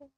Thank you.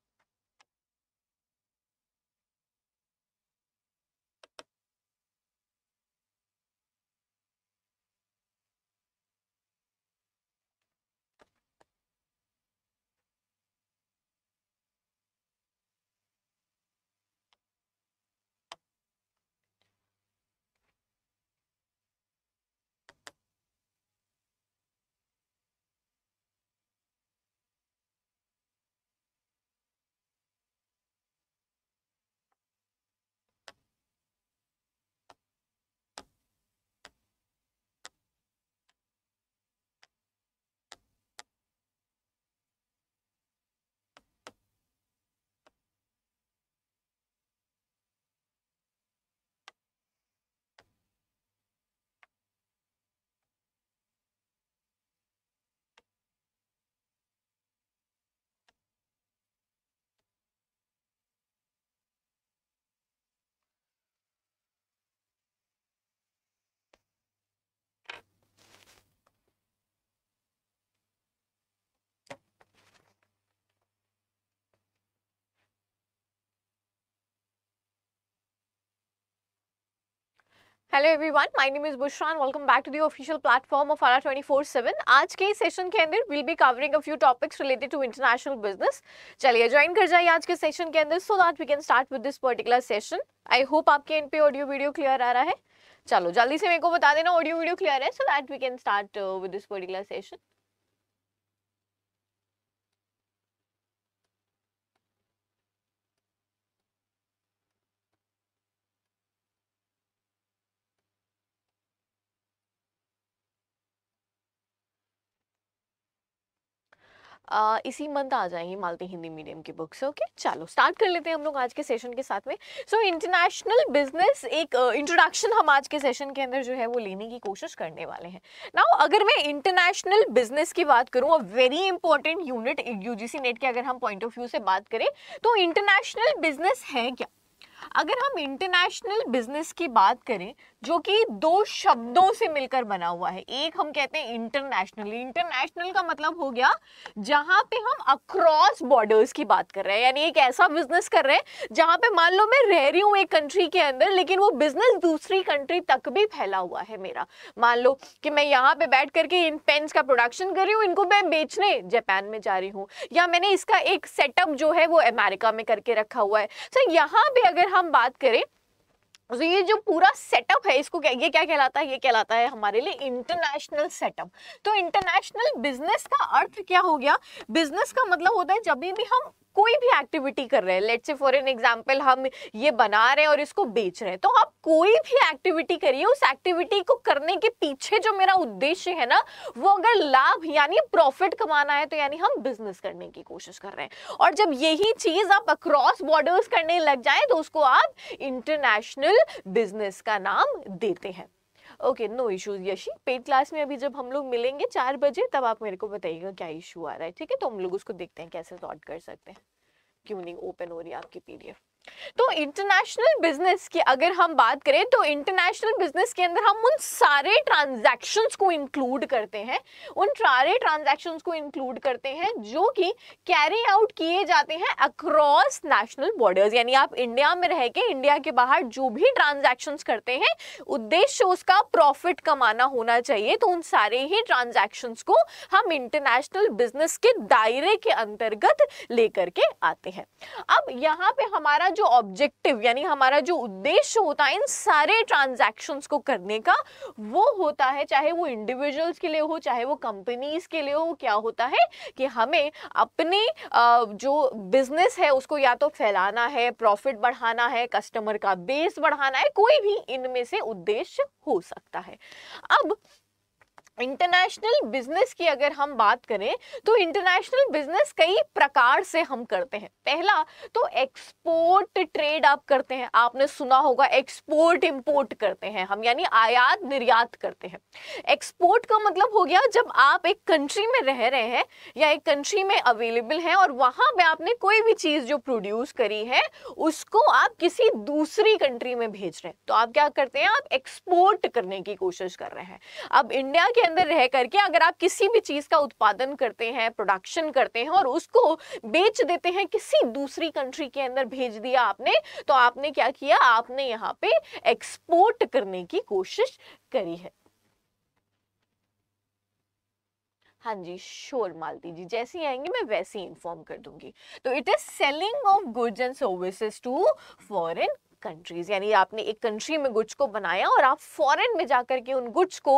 Hello everyone my name is Bushra welcome back to the official platform of Ara 24/7 आज के session के अंदर will be covering a few topics related to international business चलिए join कर जाइए आज के सेशन के अंदर so that we can start with this particular session I hope आपके एंड पे ऑडियो वीडियो क्लियर आ रहा है चलो जल्दी से मेरे को बता देना ऑडियो वीडियो क्लियर है so that we can start with this particular session इसी मंथ आ जाएंगी मालती हिंदी मीडियम की बुक्स ओके चलो स्टार्ट कर लेते हैं हम लोग आज के सेशन के साथ में सो इंटरनेशनल बिजनेस एक इंट्रोडक्शन uh, हम आज के सेशन के अंदर जो है वो लेने की कोशिश करने वाले हैं नाउ अगर मैं इंटरनेशनल बिजनेस की बात करूँ और वेरी इंपॉर्टेंट यूनिट यू नेट के अगर हम पॉइंट ऑफ व्यू से बात करें तो इंटरनेशनल बिजनेस है क्या अगर हम इंटरनेशनल बिजनेस की बात करें जो कि दो शब्दों से मिलकर बना हुआ है एक हम कहते हैं इंटरनेशनल इंटरनेशनल का मतलब हो गया जहां पे हम अक्रॉस बॉर्डर्स की बात कर रहे हैं यानी एक ऐसा बिजनेस कर रहे हैं जहां पे मान लो मैं रह रही हूँ एक कंट्री के अंदर लेकिन वो बिजनेस दूसरी कंट्री तक भी फैला हुआ है मेरा मान लो कि मैं यहाँ पे बैठ करके इन पेन्स का प्रोडक्शन कर रही हूँ इनको मैं बेचने जापान में जा रही हूँ या मैंने इसका एक सेटअप जो है वो अमेरिका में करके रखा हुआ है सर यहाँ पे अगर हम बात करें तो ये जो पूरा सेटअप है इसको क्या ये क्या कहलाता है ये कहलाता है हमारे लिए इंटरनेशनल सेटअप तो इंटरनेशनल बिजनेस का अर्थ क्या हो गया बिजनेस का मतलब होता है जब भी हम कोई भी एक्टिविटी कर रहे हैं लेट से फॉर एन एग्जाम्पल हम ये बना रहे हैं और इसको बेच रहे हैं तो आप कोई भी एक्टिविटी करिए उस एक्टिविटी को करने के पीछे जो मेरा उद्देश्य है ना वो अगर लाभ यानी प्रॉफिट कमाना है तो यानी हम बिजनेस करने की कोशिश कर रहे हैं और जब यही चीज आप अक्रॉस बॉर्डर्स करने लग जाए तो उसको आप इंटरनेशनल बिजनेस का नाम देते हैं okay no issues Yashi paid class में अभी जब हम लोग मिलेंगे चार बजे तब आप मेरे को बताइएगा क्या इशू आ रहा है ठीक है तो हम लोग उसको देखते हैं कैसे सॉर्ट कर सकते हैं क्यों नहीं ओपन हो रही है आपकी पीडीएफ तो इंटरनेशनल बिजनेस की अगर हम बात करें तो इंटरनेशनल बिजनेस के अंदर हम उन सारे ट्रांजैक्शंस को इंक्लूड करते हैं उन सारे ट्रांजैक्शंस को इंक्लूड करते हैं जो कि कैरी आउट किए जाते हैं अक्रॉस नेशनल बॉर्डर्स यानी आप इंडिया में रह के इंडिया के बाहर जो भी ट्रांजैक्शंस करते हैं उद्देश्य उसका प्रॉफिट कमाना होना चाहिए तो उन सारे ही ट्रांजैक्शंस को हम इंटरनेशनल बिजनेस के दायरे के अंतर्गत लेकर के आते हैं अब यहाँ पे हमारा हमारा जो ऑब्जेक्टिव यानी हमारा जो उद्देश्य होता है इन सारे ट्रांजैक्शन को करने का वो होता है चाहे वो इंडिविजुअल्स के लिए हो चाहे वो कंपनीज के लिए हो क्या होता है कि हमें अपने जो बिजनेस है उसको या तो फैलाना है प्रॉफिट बढ़ाना है कस्टमर का बेस बढ़ाना है कोई भी इनमें से उद्देश्य हो सकता है अब इंटरनेशनल बिजनेस की अगर हम बात करें तो इंटरनेशनल बिजनेस कई प्रकार से हम करते हैं पहला तो एक्सपोर्ट ट्रेड आप करते हैं आपने सुना होगा एक्सपोर्ट इंपोर्ट करते हैं हम यानी आयात निर्यात करते हैं एक्सपोर्ट का मतलब हो गया जब आप एक कंट्री में रह रहे हैं या एक कंट्री में अवेलेबल हैं और वहां पे आपने कोई भी चीज़ जो प्रोड्यूस करी है उसको आप किसी दूसरी कंट्री में भेज रहे हैं तो आप क्या करते हैं आप एक्सपोर्ट करने की कोशिश कर रहे हैं अब इंडिया के अंदर रह करके अगर आप किसी भी चीज़ का उत्पादन करते हैं प्रोडक्शन करते हैं और उसको बेच देते हैं किसी दूसरी कंट्री के अंदर भेज दिया आपने तो आपने क्या किया आपने यहाँ पे एक्सपोर्ट करने की कोशिश करी है हाँ जी श्योर मालती जी जैसे ही आएंगे मैं वैसे ही इन्फॉर्म कर दूंगी तो it is selling of goods and services to foreign countries यानी आपने एक कंट्री में गुड्स को बनाया और आप फॉरेन में जाकर के उन गुड्स को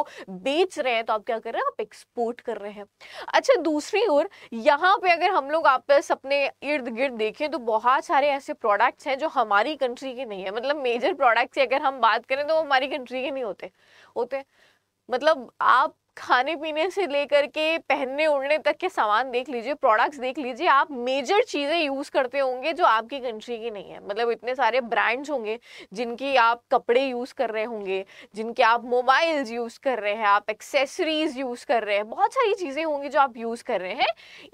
बेच रहे हैं तो आप क्या कर रहे हैं आप एक्सपोर्ट कर रहे हैं अच्छा दूसरी ओर यहाँ पे अगर हम लोग आपस अपने इर्द गिर्द देखें तो बहुत सारे ऐसे प्रोडक्ट्स हैं जो हमारी कंट्री के नहीं है मतलब मेजर प्रोडक्ट्स की अगर हम बात करें तो वो हमारी कंट्री के नहीं होते होते मतलब आप खाने पीने से लेकर के पहनने ओढ़ने तक के सामान देख लीजिए प्रोडक्ट्स देख लीजिए आप मेजर चीज़ें यूज़ करते होंगे जो आपकी कंट्री की नहीं है मतलब इतने सारे ब्रांड्स होंगे जिनकी आप कपड़े यूज़ कर रहे होंगे जिनके आप मोबाइल्स यूज़ कर रहे हैं आप एक्सेसरीज यूज़ कर रहे हैं बहुत सारी चीज़ें होंगी जो आप यूज़ कर रहे हैं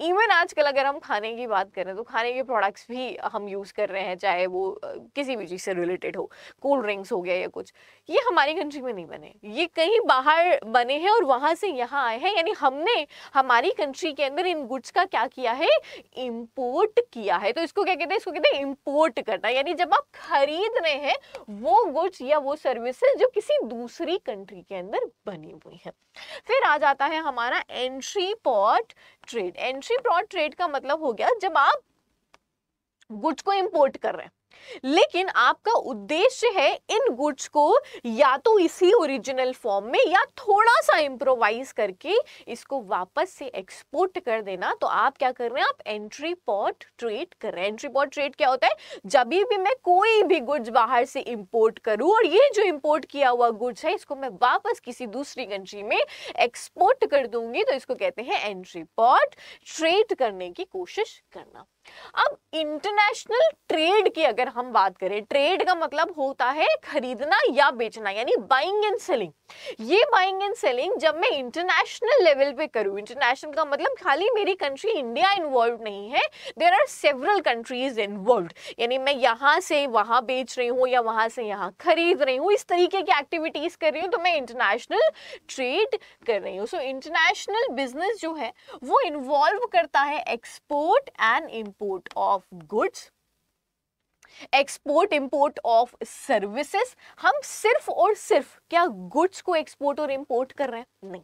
इवन आजकल अगर हम खाने की बात करें तो खाने के प्रोडक्ट्स भी हम यूज़ कर रहे हैं चाहे वो किसी भी चीज़ से रिलेटेड हो कोल्ड ड्रिंक्स हो गया या कुछ ये हमारी कंट्री में नहीं बने ये कहीं बाहर बने हैं और वहाँ कहाँ से यहाँ आए हैं यानी हमने हमारी कंट्री के अंदर इन गुड्स का क्या किया है इम्पोर्ट किया है तो इसको क्या कहते हैं इसको कहते हैं इम्पोर्ट करना यानी जब आप खरीद रहे हैं वो गुड्स या वो सर्विसेज जो किसी दूसरी कंट्री के अंदर बनी हुई है फिर आ जाता है हमारा entrepot trade entrepot trade का मतलब हो गया जब आप गुड्स को इम्पोर्ट कर रहे हैं लेकिन आपका उद्देश्य है इन गुड्स को या तो इसी ओरिजिनल फॉर्म में या थोड़ा सा इंप्रोवाइज करके इसको वापस से एक्सपोर्ट कर देना तो आप क्या कर रहे हैं आप एंट्री पॉट ट्रेड कर रहे हैं एंट्री पॉट ट्रेड क्या होता है जब भी मैं कोई भी गुड्स बाहर से इंपोर्ट करूं और ये जो इंपोर्ट किया हुआ गुड्स है इसको मैं वापस किसी दूसरी कंट्री में एक्सपोर्ट कर दूंगी तो इसको कहते हैं एंट्री पॉट ट्रेड करने की कोशिश करना अब इंटरनेशनल ट्रेड की अगर हम बात करें ट्रेड का मतलब होता है खरीदना या बेचना यानी बाइंग एंड सेलिंग ये बाइंग एंड सेलिंग जब मैं इंटरनेशनल लेवल पे करूं इंटरनेशनल का मतलब खाली मेरी कंट्री इंडिया इन्वॉल्व नहीं है there are several countries involve यानी मैं यहां से वहां बेच रही हूं या वहां से यहां खरीद रही हूँ इस तरीके की एक्टिविटीज़ कर रही हूँ तो मैं इंटरनेशनल ट्रेड कर रही हूँ सो इंटरनेशनल बिजनेस जो है वो इन्वॉल्व करता है export and import export of goods export import of services हम सिर्फ और सिर्फ क्या गुड्स को एक्सपोर्ट और इंपोर्ट कर रहे हैं नहीं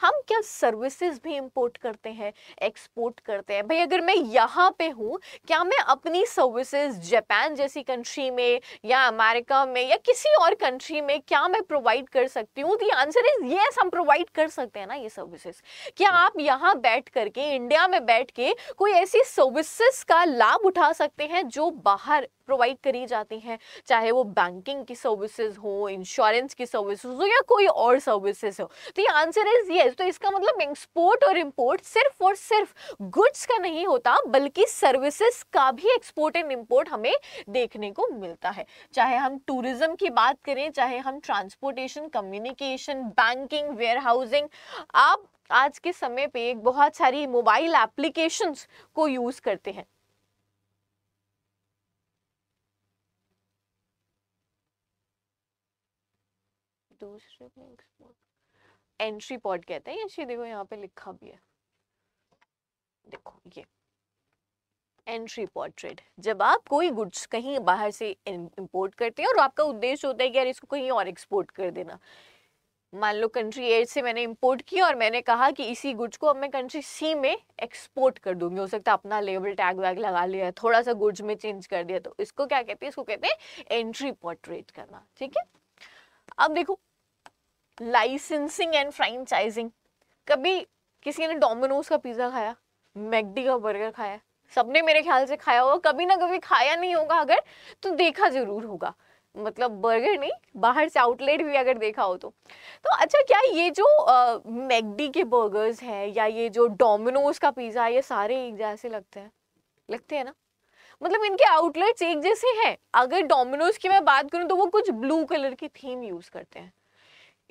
हम क्या सर्विसेज भी इंपोर्ट करते हैं एक्सपोर्ट करते हैं भाई अगर मैं यहाँ पे हूँ क्या मैं अपनी सर्विसेज जापान जैसी कंट्री में या अमेरिका में या किसी और कंट्री में क्या मैं प्रोवाइड कर सकती हूँ तो आंसर इज ये हम प्रोवाइड कर सकते हैं ना ये सर्विसेज क्या आप यहाँ बैठ करके इंडिया में बैठ के कोई ऐसी सर्विसेज का लाभ उठा सकते हैं जो बाहर प्रोवाइड करी जाती हैं चाहे वो बैंकिंग की सर्विसेज हो इंश्योरेंस की सर्विसेज हो या कोई और सर्विसेज हो तो ये आंसर इज येस तो इसका मतलब एक्सपोर्ट और इम्पोर्ट सिर्फ और सिर्फ गुड्स का नहीं होता बल्कि सर्विसेज का भी एक्सपोर्ट एंड इम्पोर्ट हमें देखने को मिलता है चाहे हम टूरिज्म की बात करें चाहे हम transportation communication banking warehousing आप आज के समय पे बहुत सारी मोबाइल एप्लीकेशंस को यूज़ करते हैं दूसरे में एक्सपोर्ट एंट्री पॉड कहते हैं ये देखो यहाँ पे लिखा भी है देखो ये एंट्री पोर्ट्रेट जब आप कोई गुड्स कहीं बाहर से इंपोर्ट करते हैं और आपका उद्देश्य होता है कि यार इसको कहीं और एक्सपोर्ट कर देना मान लो कंट्री ए से मैंने इंपोर्ट किया और मैंने कहा कि इसी गुड्स को अब मैं कंट्री सी में एक्सपोर्ट कर दूंगी हो सकता है अपना लेबल टैग वैग लगा लिया थोड़ा सा गुड्स में चेंज कर दिया तो इसको क्या कहते हैं इसको कहते हैं एंट्री पोर्ट्रेट करना ठीक है अब देखो लाइसेंसिंग एंड फ्रेंचाइजिंग कभी किसी ने डोमिनोज का पिज्ज़ा खाया मैगडी का बर्गर खाया सबने मेरे ख्याल से खाया होगा कभी ना कभी खाया नहीं होगा अगर तो देखा ज़रूर होगा मतलब बर्गर नहीं बाहर से आउटलेट भी अगर देखा हो तो तो अच्छा क्या ये जो मैगडी के बर्गर्स हैं या ये जो डोमिनोज का पिज़्ज़ा ये सारे एक जैसे लगते हैं लगते हैं ना मतलब इनके आउटलेट्स एक जैसे हैं अगर डोमिनोज की मैं बात करूँ तो वो कुछ ब्लू कलर की थीम यूज़ करते हैं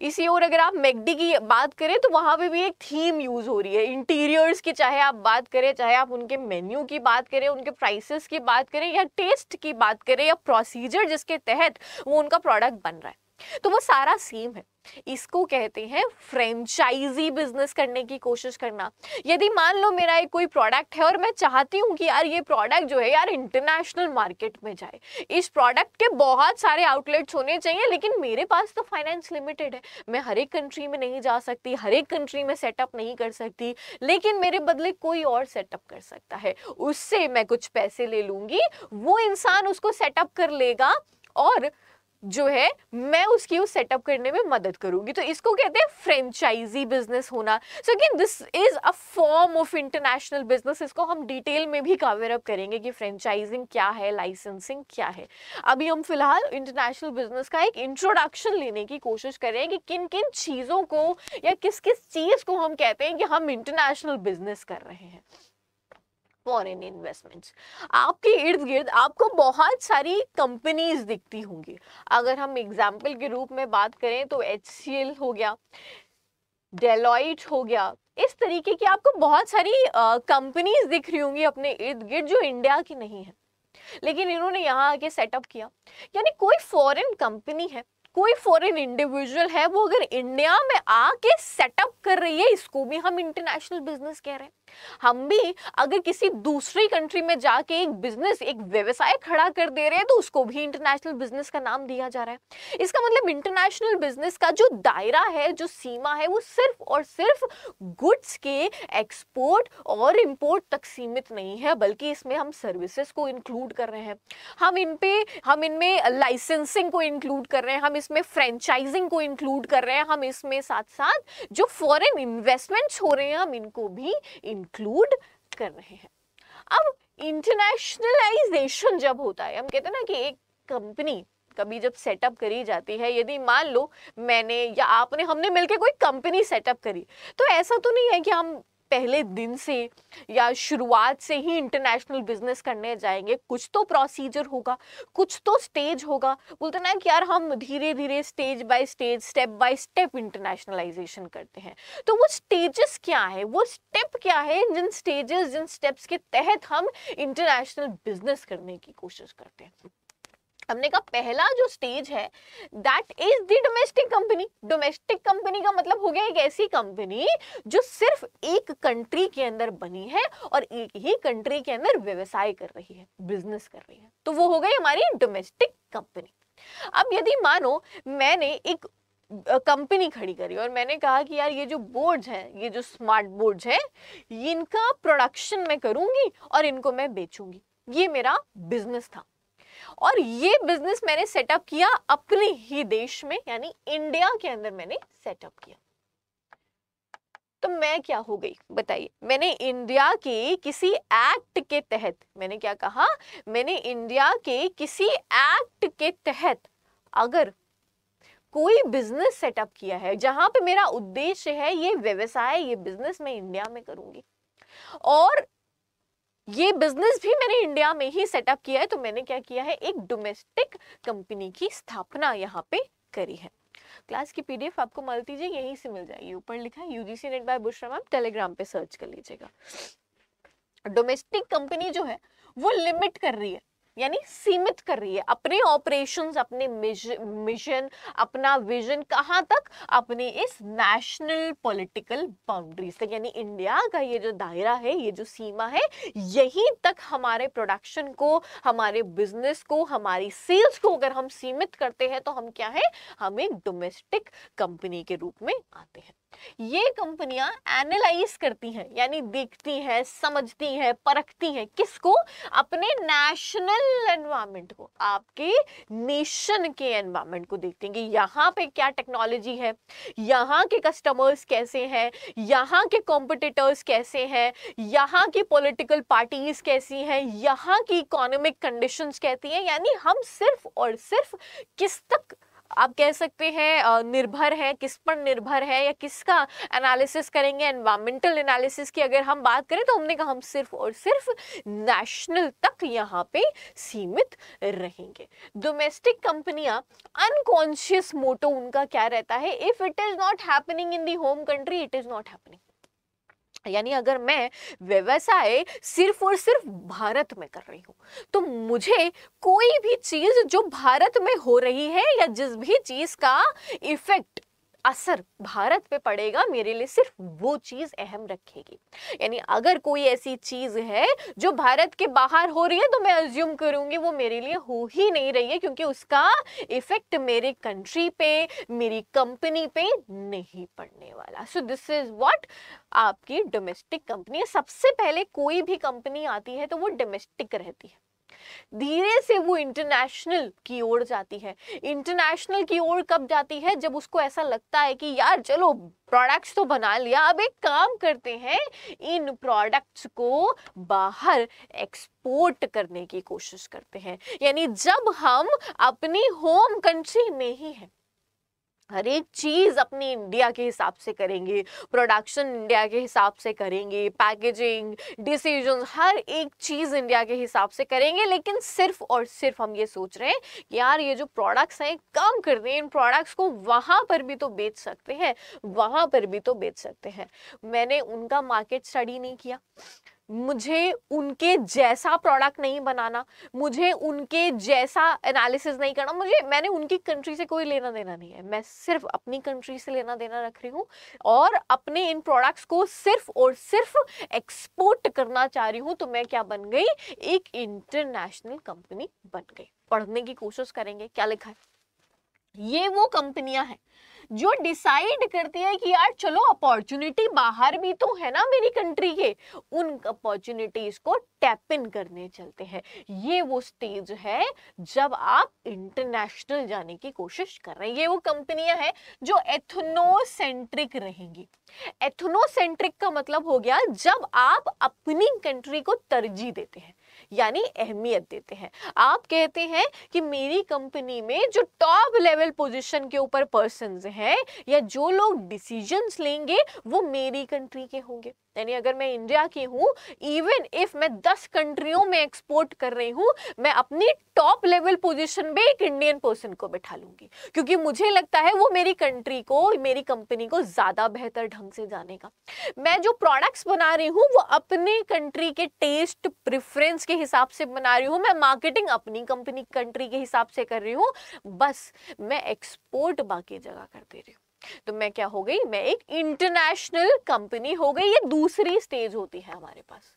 इसी और अगर आप मैगडी की बात करें तो वहाँ पे भी एक थीम यूज़ हो रही है इंटीरियर्स की चाहे आप बात करें चाहे आप उनके मेन्यू की बात करें उनके प्राइसेस की बात करें या टेस्ट की बात करें या प्रोसीजर जिसके तहत वो उनका प्रोडक्ट बन रहा है तो वो सारा सेम है इसको कहते हैं फ्रेंचाइजी बिजनेस करने की कोशिश करना यदि मान लो मेरा एक कोई प्रोडक्ट है और मैं चाहती हूँ कि यार ये प्रोडक्ट जो है यार इंटरनेशनल मार्केट में जाए इस प्रोडक्ट के बहुत सारे आउटलेट्स होने चाहिए लेकिन मेरे पास तो फाइनेंस लिमिटेड है मैं हर एक कंट्री में नहीं जा सकती हर एक कंट्री में सेटअप नहीं कर सकती लेकिन मेरे बदले कोई और सेटअप कर सकता है उससे मैं कुछ पैसे ले लूंगी वो इंसान उसको सेटअप कर लेगा और जो है मैं उसकी उस सेटअप करने में मदद करूंगी तो इसको कहते हैं फ्रेंचाइजी बिजनेस होना so again this is a form of international business इसको हम डिटेल में भी कवर अप करेंगे कि फ्रेंचाइजिंग क्या है लाइसेंसिंग क्या है अभी हम फिलहाल इंटरनेशनल बिजनेस का एक इंट्रोडक्शन लेने की कोशिश करें कि किन किन चीज़ों को या किस किस चीज़ को हम कहते हैं कि हम इंटरनेशनल बिजनेस कर रहे हैं फॉरेन इन्वेस्टमेंट्स आपके इर्द गिर्द आपको बहुत सारी कंपनीज दिखती होंगी अगर हम एग्जाम्पल के रूप में बात करें तो एच हो गया डेलॉइट हो गया इस तरीके की आपको बहुत सारी कंपनीज दिख रही होंगी अपने इर्द गिर्द जो इंडिया की नहीं है लेकिन इन्होंने यहाँ आके सेटअप किया यानी कोई फॉरेन कंपनी है कोई फॉरेन इंडिविजुअल है वो अगर इंडिया में आके सेटअप कर रही है इसको भी हम इंटरनेशनल बिजनेस कह रहे हैं हम भी अगर किसी दूसरी कंट्री में जाके एक बिजनेस एक व्यवसाय खड़ा कर दे रहे हैं तो उसको भी इंटरनेशनल बिजनेस का नाम दिया जा रहा है इसका मतलब इंटरनेशनल बिजनेस का जो दायरा है जो सीमा है वो सिर्फ और सिर्फ गुड्स के एक्सपोर्ट और इम्पोर्ट तक सीमित नहीं है बल्कि इसमें हम सर्विसेज को इंक्लूड कर रहे हैं हम इन पे हम इनमें लाइसेंसिंग को इंक्लूड कर रहे हैं हम इसमें फ्रेंचाइजिंग को इंक्लूड कर रहे हैं हम इसमें साथ साथ जो फॉरेन इन्वेस्टमेंट्स हो रहे हैं हम इनको भी इन इंक्लूड कर रहे हैं अब इंटरनेशनलाइजेशन जब होता है हम कहते हैं ना कि एक कंपनी कभी जब सेटअप करी जाती है यदि मान लो मैंने या आपने हमने मिलके कोई कंपनी सेटअप करी तो ऐसा तो नहीं है कि हम पहले दिन से या शुरुआत से ही इंटरनेशनल बिजनेस करने जाएंगे कुछ तो प्रोसीजर होगा कुछ तो स्टेज होगा बोलते ना कि यार हम धीरे धीरे stage by stage step by step internationalization करते हैं तो वो स्टेजेस क्या है वो स्टेप क्या है जिन स्टेजेस जिन स्टेप्स के तहत हम इंटरनेशनल बिजनेस करने की कोशिश करते हैं हमने कहा पहला जो स्टेज है that is the domestic company domestic company का मतलब हो गया एक ऐसी कंपनी जो सिर्फ एक कंट्री के अंदर बनी है और एक ही कंट्री के अंदर व्यवसाय कर रही है बिजनेस कर रही है तो वो हो गई हमारी डोमेस्टिक कंपनी अब यदि मानो मैंने एक कंपनी खड़ी करी और मैंने कहा कि यार ये जो बोर्ड्स हैं ये जो स्मार्ट बोर्ड्स हैं इनका प्रोडक्शन मैं करूंगी और इनको मैं बेचूंगी ये मेरा बिजनेस था और ये बिजनेस मैंने सेटअप किया अपने ही देश में यानी इंडिया के अंदर मैंने सेटअप किया तो मैं क्या हो गई बताइए मैंने इंडिया के किसी एक्ट के तहत मैंने क्या कहा मैंने इंडिया के किसी एक्ट के तहत अगर कोई बिजनेस सेटअप किया है जहां पे मेरा उद्देश्य है ये व्यवसाय ये बिजनेस मैं इंडिया में करूंगी और ये बिजनेस भी मैंने इंडिया में ही सेटअप किया है तो मैंने क्या किया है एक डोमेस्टिक कंपनी की स्थापना यहाँ पे करी है क्लास की पीडीएफ आपको मिल दीजिए यहीं से मिल जाएगी ऊपर लिखा है यूजीसी नेट बाय बुशराम आप टेलीग्राम पे सर्च कर लीजिएगा डोमेस्टिक कंपनी जो है वो लिमिट कर रही है यानी सीमित कर रही है अपने ऑपरेशन अपने मिशन अपना विजन कहाँ तक अपने इस नेशनल पॉलिटिकल बाउंड्रीज तक यानी इंडिया का ये जो दायरा है ये जो सीमा है यहीं तक हमारे प्रोडक्शन को हमारे बिजनेस को हमारी सेल्स को अगर हम सीमित करते हैं तो हम क्या है हम एक डोमेस्टिक कंपनी के रूप में आते हैं ये कंपनियां एनालाइज करती हैं यानी देखती हैं समझती हैं परखती हैं किसको अपने नेशनल एनवायरमेंट को आपके नेशन के एनवायरमेंट को देखती हैं कि यहाँ पे क्या टेक्नोलॉजी है यहाँ के कस्टमर्स कैसे हैं यहाँ के कॉम्पिटिटर्स कैसे हैं यहाँ की पॉलिटिकल पार्टीज कैसी हैं यहाँ की इकोनॉमिक कंडीशंस कहती हैं यानी हम सिर्फ और सिर्फ किस तक आप कह सकते हैं निर्भर है किस पर निर्भर है या किसका एनालिसिस करेंगे एनवायरमेंटल एनालिसिस की अगर हम बात करें तो हमने कहा हम सिर्फ और सिर्फ नेशनल तक यहाँ पे सीमित रहेंगे डोमेस्टिक कंपनियां अनकॉन्शियस मोटो उनका क्या रहता है if it is not happening in the home country it is not happening यानी अगर मैं व्यवसाय सिर्फ और सिर्फ भारत में कर रही हूँ तो मुझे कोई भी चीज़ जो भारत में हो रही है या जिस भी चीज़ का इफेक्ट असर भारत पे पड़ेगा मेरे लिए सिर्फ वो चीज़ अहम रखेगी यानी अगर कोई ऐसी चीज़ है जो भारत के बाहर हो रही है तो मैं अज्यूम करूँगी वो मेरे लिए हो ही नहीं रही है क्योंकि उसका इफ़ेक्ट मेरे कंट्री पे मेरी कंपनी पे नहीं पड़ने वाला सो दिस इज़ वॉट आपकी डोमेस्टिक कंपनी सबसे पहले कोई भी कंपनी आती है तो वो डोमेस्टिक रहती है धीरे से वो इंटरनेशनल की ओर जाती है इंटरनेशनल की ओर कब जाती है जब उसको ऐसा लगता है कि यार चलो प्रोडक्ट्स तो बना लिया अब एक काम करते हैं इन प्रोडक्ट्स को बाहर एक्सपोर्ट करने की कोशिश करते हैं यानी जब हम अपनी होम कंट्री में ही हैं हर एक चीज़ अपनी इंडिया के हिसाब से करेंगे प्रोडक्शन इंडिया के हिसाब से करेंगे पैकेजिंग डिसीजन हर एक चीज़ इंडिया के हिसाब से करेंगे लेकिन सिर्फ और सिर्फ हम ये सोच रहे हैं कि यार ये जो प्रोडक्ट्स हैं कम कर दें इन प्रोडक्ट्स को वहां पर भी तो बेच सकते हैं वहां पर भी तो बेच सकते हैं मैंने उनका मार्केट स्टडी नहीं किया मुझे उनके जैसा प्रोडक्ट नहीं बनाना मुझे उनके जैसा एनालिसिस नहीं करना मुझे मैंने उनकी कंट्री से कोई लेना देना नहीं है मैं सिर्फ अपनी कंट्री से लेना देना रख रही हूँ और अपने इन प्रोडक्ट्स को सिर्फ और सिर्फ एक्सपोर्ट करना चाह रही हूँ तो मैं क्या बन गई एक इंटरनेशनल कंपनी बन गई पढ़ने की कोशिश करेंगे क्या लिखा है ये वो कंपनियां हैं जो डिसाइड करती है कि यार चलो अपॉर्चुनिटी बाहर भी तो है ना मेरी कंट्री के उन अपॉर्चुनिटीज को टैप इन करने चलते हैं ये वो स्टेज है जब आप इंटरनेशनल जाने की कोशिश कर रहे हैं ये वो कंपनियां हैं जो एथनोसेंट्रिक रहेंगी एथनोसेंट्रिक का मतलब हो गया जब आप अपनी कंट्री को तरजीह देते हैं यानी अहमियत देते हैं आप कहते हैं कि मेरी कंपनी में जो टॉप लेवल पोजीशन के ऊपर पर्सन हैं या जो लोग डिसीजंस लेंगे वो मेरी कंट्री के होंगे यानी अगर मैं इंडिया की हूँ इवन इफ मैं दस कंट्रियों में एक्सपोर्ट कर रही हूँ मैं अपनी टॉप लेवल पोजीशन में एक इंडियन पर्सन को बैठा लूंगी क्योंकि मुझे लगता है वो मेरी कंट्री को मेरी कंपनी को ज़्यादा बेहतर ढंग से जाने का मैं जो प्रोडक्ट्स बना रही हूँ वो अपने कंट्री के टेस्ट प्रिफरेंस के हिसाब से बना रही हूँ मैं मार्केटिंग अपनी कंपनी कंट्री के हिसाब से कर रही हूँ बस मैं एक्सपोर्ट बाकी जगह कर दे रही हूँ तो मैं क्या हो गई मैं एक इंटरनेशनल कंपनी हो गई ये दूसरी स्टेज होती है हमारे पास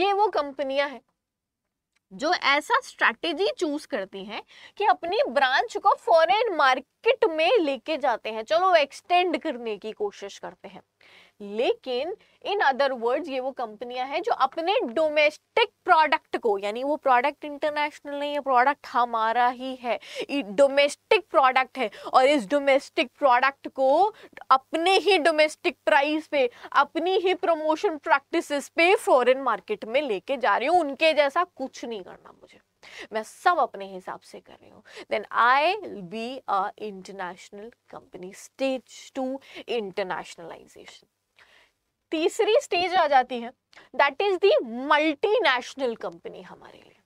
ये वो कंपनियां हैं जो ऐसा स्ट्रैटेजी चूज करती हैं कि अपनी ब्रांच को फॉरेन मार्केट में लेके जाते हैं चलो एक्सटेंड करने की कोशिश करते हैं लेकिन इन अदर वर्ड्स ये वो कंपनियां हैं जो अपने डोमेस्टिक प्रोडक्ट को यानी वो प्रोडक्ट इंटरनेशनल नहीं है प्रोडक्ट हमारा ही है डोमेस्टिक प्रोडक्ट है और इस डोमेस्टिक प्रोडक्ट को अपने ही डोमेस्टिक प्राइस पे अपनी ही प्रमोशन प्रैक्टिसेस पे फॉरेन मार्केट में लेके जा रही हूँ उनके जैसा कुछ नहीं करना मुझे मैं सब अपने हिसाब से कर रही हूँ then I be a international company stage two internationalization तीसरी स्टेज आ जाती है that is the multinational company हमारे लिए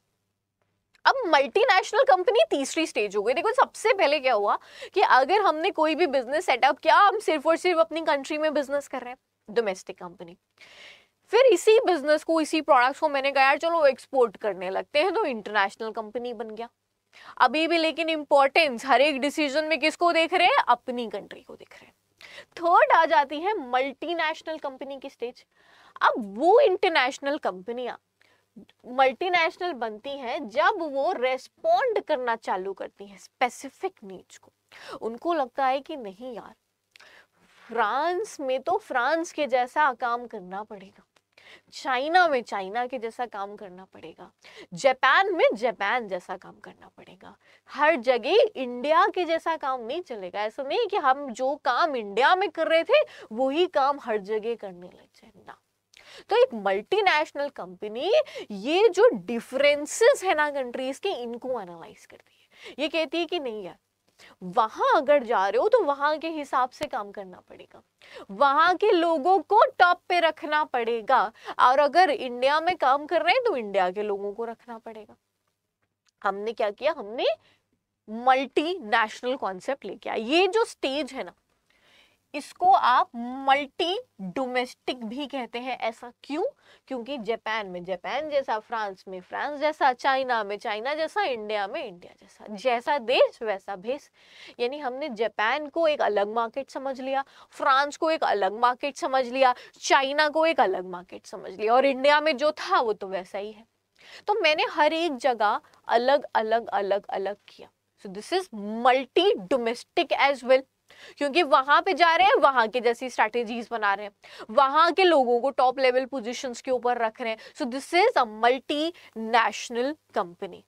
अब मल्टीनेशनल कंपनी तीसरी स्टेज हो गई देखो सबसे पहले क्या हुआ कि अगर हमने कोई भी बिजनेस सेटअप किया हम सिर्फ और सिर्फ अपनी कंट्री में बिजनेस कर रहे हैं डोमेस्टिक कंपनी फिर इसी बिजनेस को इसी प्रोडक्ट्स को मैंने कहा यार चलो एक्सपोर्ट करने लगते हैं तो इंटरनेशनल कंपनी बन गया अभी भी लेकिन इंपॉर्टेंस हर एक डिसीजन में किसको देख रहे हैं अपनी कंट्री को देख रहे हैं थर्ड आ जाती है मल्टीनेशनल कंपनी की स्टेज अब वो इंटरनेशनल कंपनियां मल्टीनेशनल बनती हैं जब वो रेस्पोंड करना चालू करती हैं स्पेसिफिक नीड्स को उनको लगता है कि नहीं यार फ्रांस में तो फ्रांस के जैसा काम करना पड़ेगा चाइना में चाइना के जैसा काम करना पड़ेगा जापान में जापान जैसा काम करना पड़ेगा हर जगह इंडिया के जैसा काम नहीं चलेगा ऐसा नहीं कि हम जो काम इंडिया में कर रहे थे वही काम हर जगह करने लग जाए ना तो एक मल्टीनेशनल कंपनी ये जो डिफरेंसेस है ना कंट्रीज के इनको एनालाइज करती है ये कहती है कि नहीं यार वहां अगर जा रहे हो तो वहां के हिसाब से काम करना पड़ेगा वहां के लोगों को टॉप पे रखना पड़ेगा और अगर इंडिया में काम कर रहे हैं तो इंडिया के लोगों को रखना पड़ेगा हमने क्या किया हमने मल्टी नेशनल कॉन्सेप्ट लेके आया ये जो स्टेज है ना इसको आप मल्टी डोमेस्टिक भी कहते हैं ऐसा क्यों क्योंकि जापान में जापान जैसा फ्रांस में फ्रांस जैसा चाइना में चाइना जैसा इंडिया में इंडिया जैसा जैसा देश वैसा भेस यानी हमने जापान को एक अलग मार्केट समझ लिया फ्रांस को एक अलग मार्केट समझ लिया चाइना को एक अलग मार्केट समझ लिया और इंडिया में जो था वो तो वैसा ही है तो मैंने हर एक जगह अलग अलग अलग अलग किया so this is multi domestic as well क्योंकि वहां पे जा रहे हैं वहां के जैसी स्ट्रेटेजीज बना रहे हैं वहां के लोगों को टॉप लेवल पोजिशन के ऊपर रख रहे हैं so this is a multinational company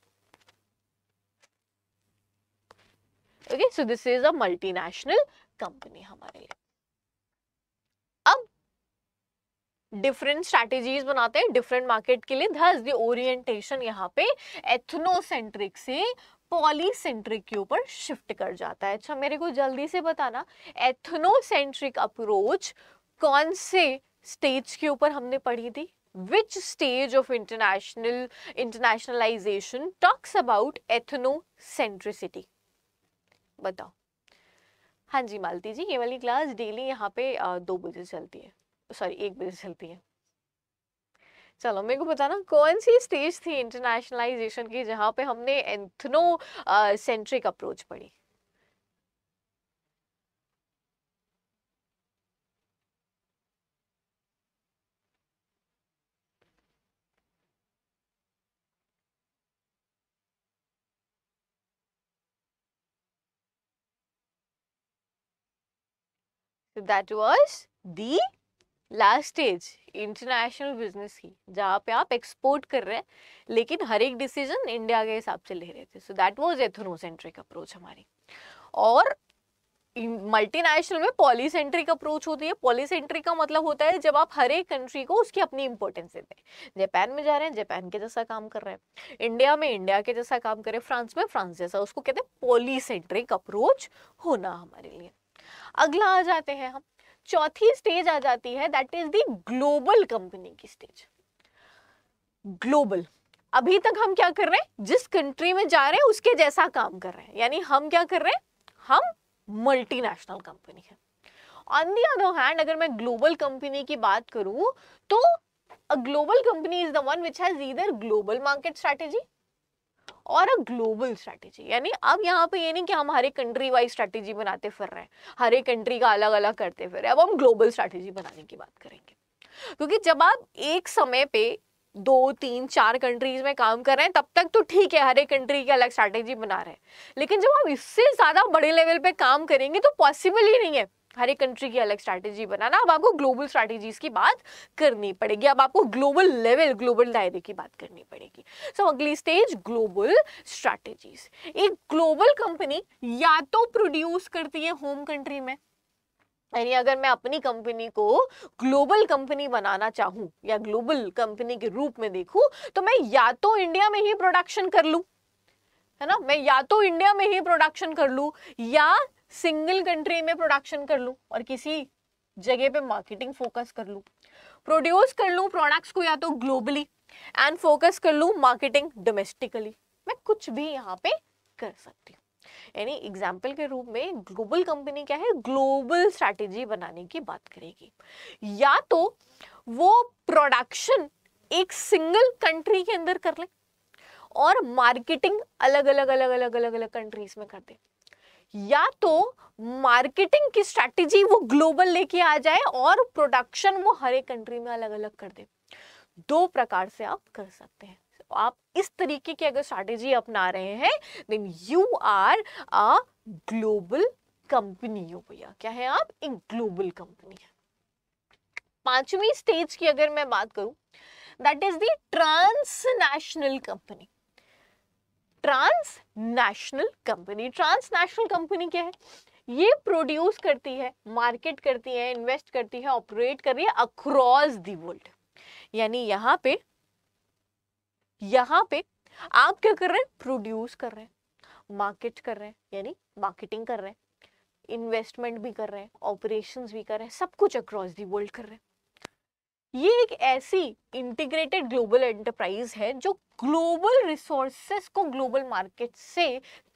okay so this is a multinational company हमारे लिए अब डिफरेंट स्ट्रैटेजीज बनाते हैं डिफरेंट मार्केट के लिए दस द ओरिएंटेशन यहाँ पे एथनोसेंट्रिक से पॉलीसेंट्रिक के ऊपर शिफ्ट कर जाता है अच्छा मेरे को जल्दी से बताना एथनोसेंट्रिक अप्रोच कौन से स्टेज के ऊपर हमने पढ़ी थी which stage of international internationalization talks about ethnocentricity बताओ हाँ जी मालती जी ये वाली क्लास डेली यहाँ पे दो बजे चलती है सॉरी एक बजे चलती है चलो मेरे को बताना कौन सी स्टेज थी इंटरनेशनलाइजेशन की जहाँ पे हमने एथनो सेंट्रिक अप्रोच पढ़ी that was the last stage. International business की जहाँ पे आप एक्सपोर्ट कर रहे हैं लेकिन हर एक डिसीजन इंडिया के हिसाब से ले रहे थे so that was ethnocentric approach हमारी और मल्टीनेशनल में पॉलीसेंट्रिक अप्रोच होती है पॉलीसेंट्रिक का मतलब होता है जब आप हर एक कंट्री को उसकी अपनी इंपॉर्टेंस देते हैं जापान में जा रहे हैं जापान के जैसा काम कर रहे हैं इंडिया में इंडिया के जैसा काम करें फ्रांस में फ्रांस जैसा उसको कहते हैं पॉलीसेंट्रिक अप्रोच होना हमारे लिए अगला आ जाते हैं हम चौथी स्टेज आ जाती है that is the global company की स्टेज ग्लोबल अभी तक हम क्या कर रहे हैं जिस कंट्री में जा रहे हैं उसके जैसा काम कर रहे हैं यानी हम क्या कर रहे हैं हम मल्टीनेशनल कंपनी है ऑन दी अदर हैंड अगर मैं ग्लोबल कंपनी की बात करूं तो a global company is the one which has either global market strategy और अ ग्लोबल स्ट्रैटेजी यानी अब यहाँ पे ये नहीं कि हम हर एक कंट्री वाइज स्ट्रैटेजी बनाते फिर रहे हैं हर एक कंट्री का अलग अलग करते फिर रहे अब हम ग्लोबल स्ट्रैटेजी बनाने की बात करेंगे क्योंकि जब आप एक समय पे दो तीन चार कंट्रीज में काम कर रहे हैं तब तक तो ठीक है हर एक कंट्री की अलग स्ट्रैटेजी बना रहे हैं लेकिन जब आप इससे ज़्यादा बड़े लेवल पे काम करेंगे तो पॉसिबल ही नहीं है हर एक कंट्री की अलग स्ट्रैटेजी बनाना अब आपको ग्लोबल स्ट्रैटेजीज की बात करनी पड़ेगी अब आपको ग्लोबल लेवल ग्लोबल दायरे की बात करनी पड़ेगी सो so, अगली स्टेज ग्लोबल स्ट्रैटेजीज एक ग्लोबल कंपनी या तो प्रोड्यूस करती है होम कंट्री में यानी अगर मैं अपनी कंपनी को ग्लोबल कंपनी बनाना चाहूँ या ग्लोबल कंपनी के रूप में देखूँ तो मैं या तो इंडिया में ही प्रोडक्शन कर लूँ है ना मैं या तो इंडिया में ही प्रोडक्शन कर लूँ या सिंगल कंट्री में प्रोडक्शन कर लूँ और किसी जगह पे मार्केटिंग फोकस कर लूँ प्रोड्यूस कर लूँ प्रोडक्ट्स को या तो ग्लोबली एंड फोकस कर लूँ मार्केटिंग डोमेस्टिकली मैं कुछ भी यहाँ पे कर सकती हूँ यानी एग्जाम्पल के रूप में ग्लोबल कंपनी क्या है ग्लोबल स्ट्रैटेजी बनाने की बात करेगी या तो वो प्रोडक्शन एक सिंगल कंट्री के अंदर कर ले और मार्केटिंग अलग अलग अलग अलग अलग अलग कंट्रीज में कर दे या तो मार्केटिंग की स्ट्रैटेजी वो ग्लोबल लेके आ जाए और प्रोडक्शन वो हर एक कंट्री में अलग अलग कर दे दो प्रकार से आप कर सकते हैं आप इस तरीके की अगर स्ट्रैटेजी अपना रहे हैं then you are a global company हो भैया क्या है आप एक ग्लोबल कंपनी है पांचवी स्टेज की अगर मैं बात करूं that is the transnational company transnational company transnational company क्या है ये प्रोड्यूस करती है मार्केट करती है इन्वेस्ट करती है ऑपरेट कर रही है अक्रॉस दी वर्ल्ड यानी यहाँ पे यहाँ पे आप क्या कर रहे हैं प्रोड्यूस कर रहे हैं मार्केट कर रहे हैं यानी मार्केटिंग कर रहे हैं इन्वेस्टमेंट भी कर रहे हैं ऑपरेशंस भी कर रहे हैं सब कुछ अक्रॉस दी वर्ल्ड कर रहे हैं ये एक ऐसी इंटीग्रेटेड ग्लोबल एंटरप्राइज है जो ग्लोबल रिसोर्सेस को ग्लोबल मार्केट से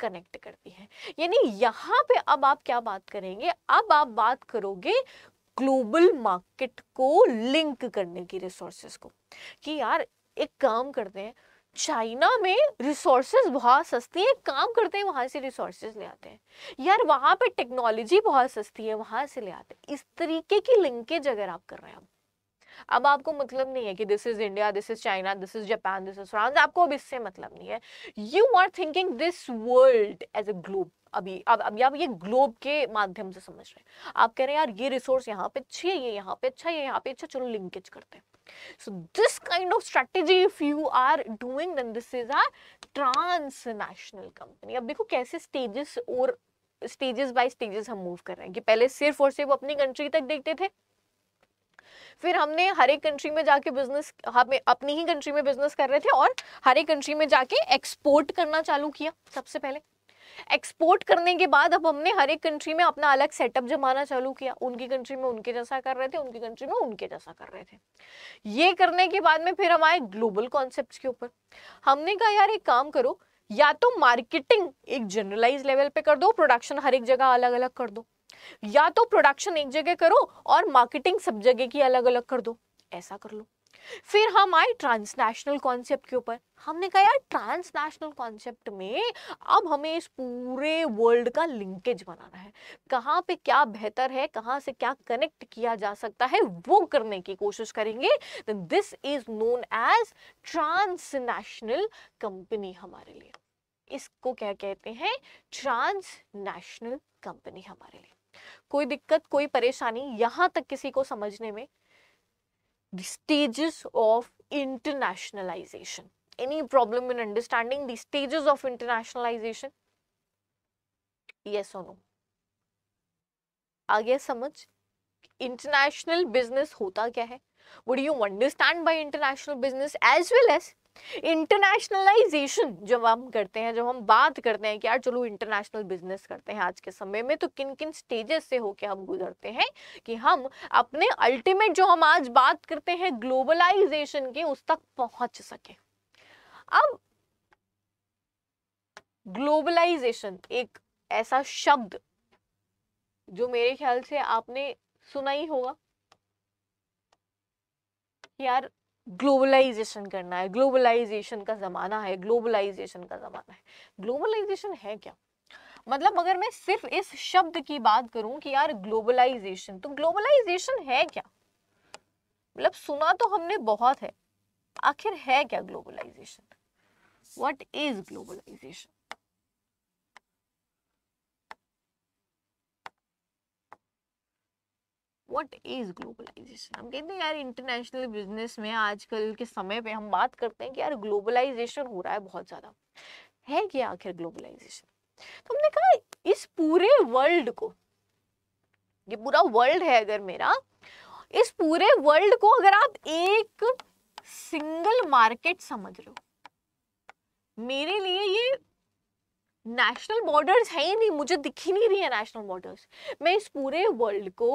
कनेक्ट करती है यानी यहाँ पे अब आप क्या बात करेंगे अब आप बात करोगे ग्लोबल मार्केट को लिंक करने की रिसोर्सेज को कि यार एक काम करते हैं चाइना में रिसोर्सेज बहुत सस्ती है काम करते हैं वहां से रिसोर्सेज ले आते हैं यार वहाँ पे टेक्नोलॉजी बहुत सस्ती है वहां से ले आते हैं इस तरीके की लिंकेज अगर आप कर रहे हैं अब आपको मतलब नहीं है कि this is India this is China this is Japan this is France आपको अब इससे मतलब नहीं है you are thinking this world as a globe अभी अब अभी आप ये ग्लोब के माध्यम से समझ रहे हैं आप कह रहे हैं यार ये रिसोर्स यहाँ पे अच्छी है ये यहाँ पे अच्छा ये यहाँ पे अच्छा चलो लिंकेज करते हैं so this kind of strategy if you are doing then this is a transnational company अब देखो कैसे stages और stages by stages हम move कर रहे हैं कि पहले सिर्फ और सिर्फ अपनी कंट्री तक देखते थे फिर हमने हर एक कंट्री में जाके बिजनेस हमें अपनी ही कंट्री में बिजनेस कर रहे थे और हर एक कंट्री में जाके एक्सपोर्ट करना चालू किया सबसे पहले एक्सपोर्ट करने के बाद अब हमने हर एक कंट्री में अपना अलग सेटअप जमाना चालू किया उनकी कंट्री में उनके जैसा कर रहे थे उनकी कंट्री में उनके जैसा कर रहे थे ये करने के बाद में फिर हम आए ग्लोबल कॉन्सेप्ट के ऊपर हमने कहा यार एक काम करो या तो मार्केटिंग एक जनरलाइज लेवल पे कर दो प्रोडक्शन हर एक जगह अलग अलग कर दो या तो प्रोडक्शन एक जगह करो और मार्केटिंग सब जगह की अलग अलग कर दो ऐसा कर लो फिर हम आए ट्रांसनेशनल कॉन्सेप्ट के ऊपर हमने कहा यार ट्रांसनेशनल कॉन्सेप्ट में अब हमें इस पूरे वर्ल्ड का लिंकेज बनाना है कहाँ पे क्या बेहतर है कहाँ से क्या कनेक्ट किया जा सकता है वो करने की कोशिश करेंगे this is known as transnational company हमारे लिए इसको क्या कहते हैं ट्रांसनेशनल कंपनी हमारे लिए कोई दिक्कत कोई परेशानी यहां तक किसी को समझने में stages of internationalization any problem in understanding the stages of internationalization yes और नो आ गया समझ इंटरनेशनल बिजनेस होता क्या है would you understand by international business as well as internationalization जब हम करते हैं जब हम बात करते हैं कि यार चलो इंटरनेशनल बिजनेस करते हैं आज के समय में तो किन किन स्टेजेस से होके हम गुजरते हैं कि हम अपने अल्टीमेट जो हम आज बात करते हैं ग्लोबलाइजेशन के उस तक पहुंच सके अब ग्लोबलाइजेशन एक ऐसा शब्द जो मेरे ख्याल से आपने सुना ही होगा यार ग्लोबलाइजेशन करना है ग्लोबलाइजेशन का ज़माना है ग्लोबलाइजेशन का ज़माना है ग्लोबलाइजेशन है क्या मतलब अगर मैं सिर्फ इस शब्द की बात करूं कि यार ग्लोबलाइजेशन तो ग्लोबलाइजेशन है क्या मतलब सुना तो हमने बहुत है आखिर है क्या globalization what is globalization what is globalization हम कहते हैं यार इंटरनेशनल बिजनेस में आजकल के समय पे हम बात करते हैं कि यार ग्लोबलाइजेशन हो रहा है बहुत ज़्यादा है क्या आखिर ग्लोबलाइजेशन तो हमने कहा इस पूरे वर्ल्ड को ये पूरा वर्ल्ड है अगर मेरा इस पूरे वर्ल्ड को अगर आप एक सिंगल मार्केट समझ लो मेरे लिए ये नेशनल बॉर्डर्स है ही नहीं मुझे दिख ही नहीं रही है नेशनल बॉर्डर्स मैं इस पूरे वर्ल्ड को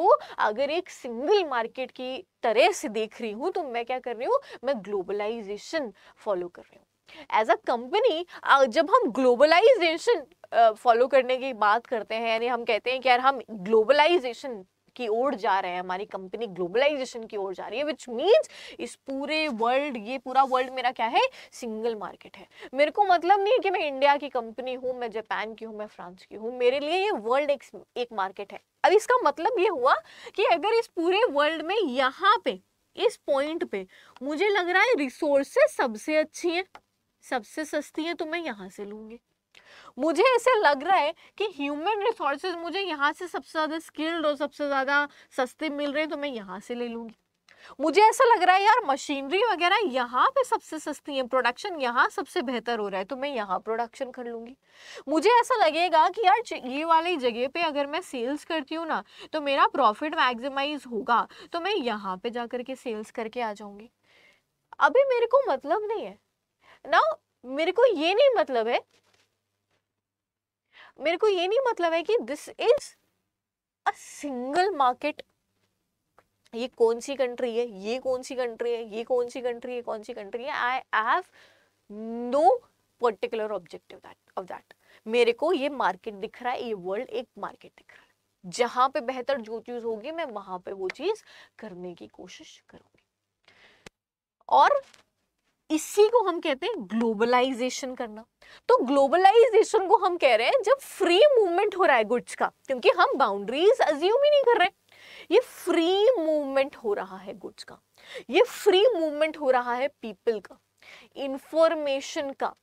अगर एक सिंगल मार्केट की तरह से देख रही हूँ तो मैं क्या कर रही हूँ मैं ग्लोबलाइजेशन फॉलो कर रही हूँ एज अ कंपनी जब हम ग्लोबलाइजेशन फॉलो करने की बात करते हैं यानी हम कहते हैं कि यार हम ग्लोबलाइजेशन की ओर जा रहे हैं हमारी कंपनी ग्लोबलाइजेशन की ओर जा रही है विच मीन्स इस पूरे वर्ल्ड ये पूरा वर्ल्ड मेरा क्या है सिंगल मार्केट है मेरे को मतलब नहीं कि मैं इंडिया की कंपनी हूँ मैं जापान की हूँ मैं फ्रांस की हूँ मेरे लिए ये वर्ल्ड एक, एक मार्केट है अब इसका मतलब ये हुआ कि अगर इस पूरे वर्ल्ड में यहाँ पे इस पॉइंट पे मुझे लग रहा है रिसोर्सेस सबसे अच्छी हैं सबसे सस्ती हैं तो मैं यहाँ से लूँगी मुझे ऐसे लग रहा है कि ह्यूमन रिसोर्सेज मुझे यहाँ से सबसे ज़्यादा स्किल्ड और सबसे ज़्यादा सस्ते मिल रहे हैं तो मैं यहाँ से ले लूँगी मुझे ऐसा लग रहा है यार मशीनरी वगैरह यहाँ पे सबसे सस्ती है प्रोडक्शन यहाँ सबसे बेहतर हो रहा है तो मैं यहाँ प्रोडक्शन कर लूँगी मुझे ऐसा लगेगा कि यार ये वाली जगह पे अगर मैं सेल्स करती हूँ ना तो मेरा प्रॉफिट मैक्सिमाइज होगा तो मैं यहाँ पे जा के सेल्स करके आ जाऊँगी अभी मेरे को मतलब नहीं है ना मेरे को ये नहीं मतलब है मेरे को ये नहीं मतलब है कि this is a single market ये कौन सी कंट्री है ये कौन सी कंट्री है ये कौन सी कंट्री है कौन सी कंट्री है I have no particular objective that of that मेरे को ये मार्केट दिख रहा है ये वर्ल्ड एक मार्केट दिख रहा है जहां पे बेहतर जो चीज़ होगी मैं वहां पे वो चीज़ करने की कोशिश करूंगी और इसी को हम कहते हैं ग्लोबलाइजेशन करना तो ग्लोबलाइजेशन को हम कह रहे हैं जब फ्री मूवमेंट हो रहा है गुड्स का क्योंकि हम बाउंड्रीज अज्यूम ही नहीं कर रहे ये फ्री मूवमेंट हो रहा है गुड्स का ये फ्री मूवमेंट हो रहा है पीपल का इंफॉर्मेशन का